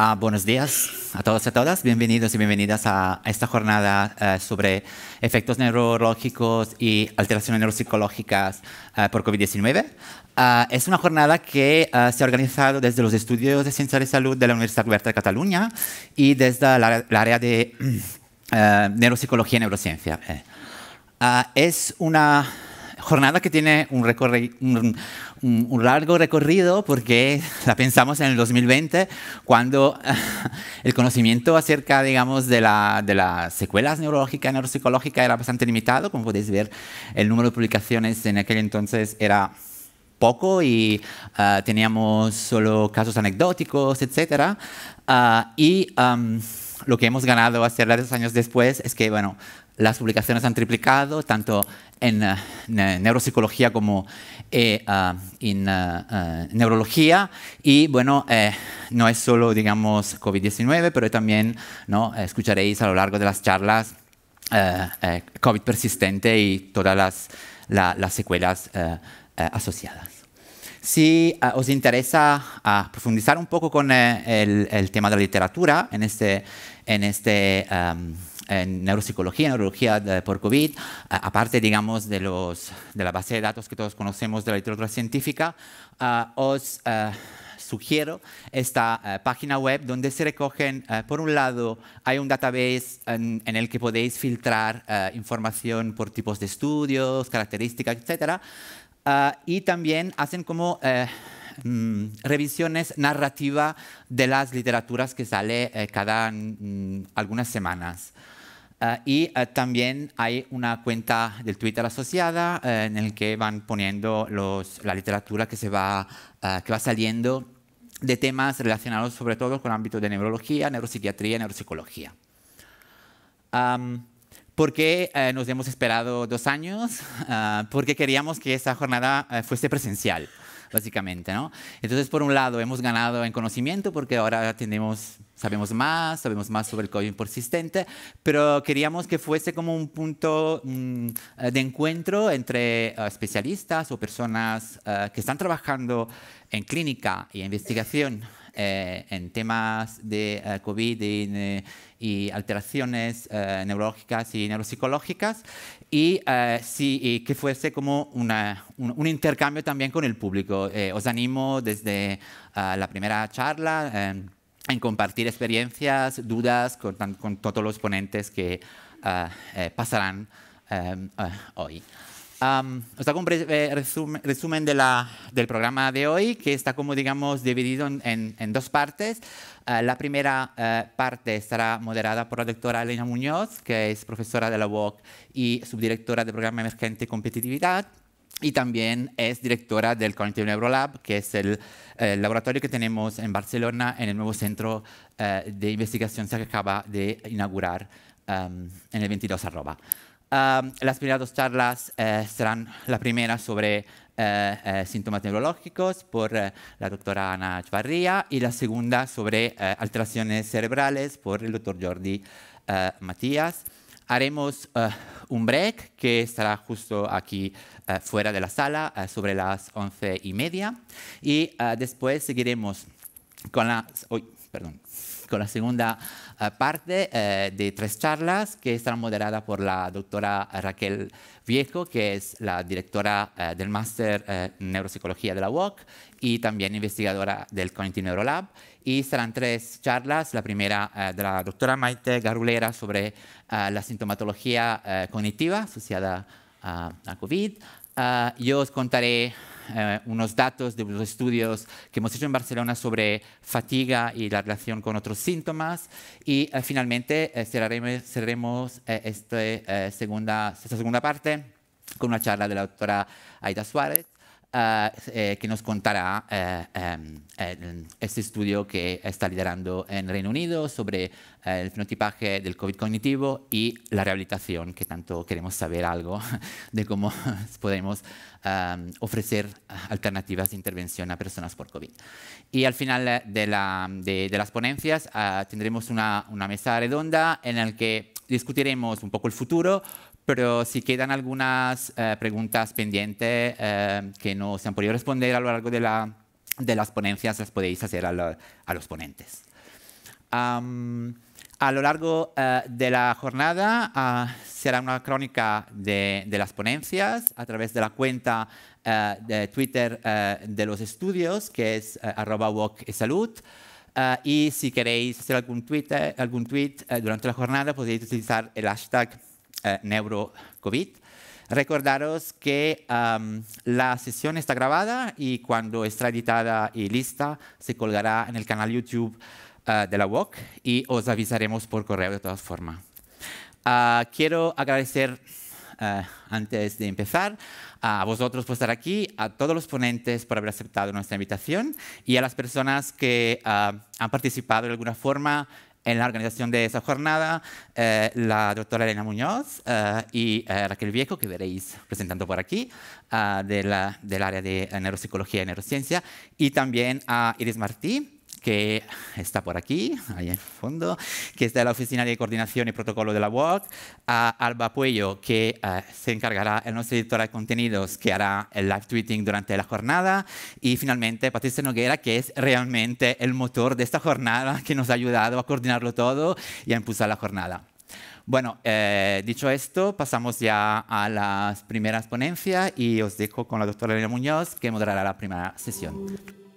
Ah, buenos días a todos y a todas. Bienvenidos y bienvenidas a, esta jornada eh, sobre efectos neurológicos y alteraciones neuropsicológicas eh, por COVID-19. Ah, es una jornada que eh, se ha organizado desde los estudios de ciencia de salud de la Universidad Abierta de Cataluña y desde el área de neuropsicología y neurociencia. Ah, es una jornada que tiene un, un, largo recorrido porque la pensamos en el 2020 cuando el conocimiento acerca, digamos, de, las secuelas neurológicas y neuropsicológicas era bastante limitado. Como podéis ver, el número de publicaciones en aquel entonces era poco y ah, teníamos solo casos anecdóticos, etc. Ah, y lo que hemos ganado hace varios años después es que, bueno, las publicaciones han triplicado, tanto en, eh, neuropsicología como en eh, ah, ah, ah, neurología. Y bueno, eh, no es solo, digamos, COVID-19, pero también escucharéis a lo largo de las charlas COVID persistente y todas las, las secuelas asociadas si ah, os interesa ah, profundizar un poco con eh, el, tema de la literatura en este, en este en neuropsicología, neurología eh, por COVID, aparte, digamos, de, los, de la base de datos que todos conocemos de la literatura científica, ah, os eh, sugiero esta página web donde se recogen, por un lado, hay un database en, el que podéis filtrar información por tipos de estudios, características, etcétera. Ah, y también hacen como eh, mm, revisiones narrativas de las literaturas que sale eh, cada mm, algunas semanas. Ah, y ah, también hay una cuenta del Twitter asociada eh, en el que van poniendo los, la literatura que, se va, que va saliendo de temas relacionados sobre todo con el ámbito de neurología, neuropsiquiatría y neuropsicología. ¿Por qué eh, nos hemos esperado dos años? Ah, porque queríamos que esa jornada eh, fuese presencial, básicamente, ¿no? Entonces, por un lado, hemos ganado en conocimiento porque ahora tenemos, sabemos más, sabemos más sobre el COVID persistente, pero queríamos que fuese como un punto mm, eh, de encuentro entre especialistas o personas que están trabajando en clínica y investigación eh, en temas de eh, COVID y, eh, alteraciones neurológicas y neuropsicológicas y, que fuese como un, intercambio también con el público. os animo desde la primera charla en compartir experiencias, dudas con todos los ponentes que pasarán hoy. Um, os hago un breve resumen, del programa de hoy, que está como digamos dividido en, dos partes. Ah, la primera eh, parte estará moderada por la doctora Elena Muñoz, que es profesora de la UOC y subdirectora del programa emergente competitividad. Y también es directora del Cognitive Neurolab, que es el, laboratorio que tenemos en Barcelona, en el nuevo centro eh, de investigación que acaba de inaugurar en el 22 arroba las primeras dos charlas eh, serán la primera sobre eh, eh, síntomas neurológicos por la doctora Ana Chavarría y la segunda sobre alteraciones cerebrales por el doctor Jordi Matías. Haremos un break que estará justo aquí fuera de la sala sobre las once y media y después seguiremos con la... Uy, perdón con la segunda eh, parte eh, de tres charlas que estarán moderadas por la doctora Raquel Viejo, que es la directora eh, del máster en Neuropsicología de la UOC y también investigadora del Cognitive Neurolab. Y serán tres charlas, la primera de la doctora Maite Garulera sobre la sintomatología cognitiva asociada a, a COVID, Ah, yo os contaré eh, unos datos de los estudios que hemos hecho en Barcelona sobre fatiga y la relación con otros síntomas. Y eh, finalmente eh, cerraremos, este, segunda, esta segunda parte con una charla de la doctora Aida Suárez. Eh, eh, que nos contará eh, em, este estudio que está liderando en Reino Unido sobre el fenotipaje del COVID cognitivo y la rehabilitación, que tanto queremos saber algo de cómo podemos em, ofrecer alternativas de intervención a personas por COVID. Y al final de, las ponencias ah, tendremos una, una mesa redonda en la que discutiremos un poco el futuro, pero si quedan algunas eh, preguntas pendientes eh, que no se han podido responder a lo largo de, la, de las ponencias, las podéis hacer a, los ponentes. a lo largo eh, de la jornada ah, será una crónica de, las ponencias a través de la cuenta de Twitter de los estudios, que es arroba y salud. y si queréis hacer algún, algún tweet durante la jornada, podéis utilizar el hashtag neuro eh, NeuroCovid. Recordaros que la sesión está grabada y cuando está editada y lista se colgará en el canal YouTube eh, de la WOC y os avisaremos por correo de todas formas. Ah, quiero agradecer eh, antes de empezar a vosotros por estar aquí, a todos los ponentes por haber aceptado nuestra invitación y a las personas que ah, han participado de alguna forma en la organización de esa jornada eh, la doctora Elena Muñoz eh, y eh, Raquel Viejo, que veréis presentando por aquí, de la, del área de neuropsicología y neurociencia, y también a Iris Martí, que está por aquí, ahí en el fondo, que es de la Oficina de Coordinación y Protocolo de la UOC, a Alba Puello, que eh, se encargará en nuestra editora de contenidos, que hará el live tweeting durante la jornada, y finalmente Patricia Noguera, que es realmente el motor de esta jornada, que nos ha ayudado a coordinarlo todo y a impulsar la jornada. Bueno, eh, dicho esto, pasamos ya a las primeras ponencias y os dejo con la doctora Elena Muñoz, que moderará la primera sesión.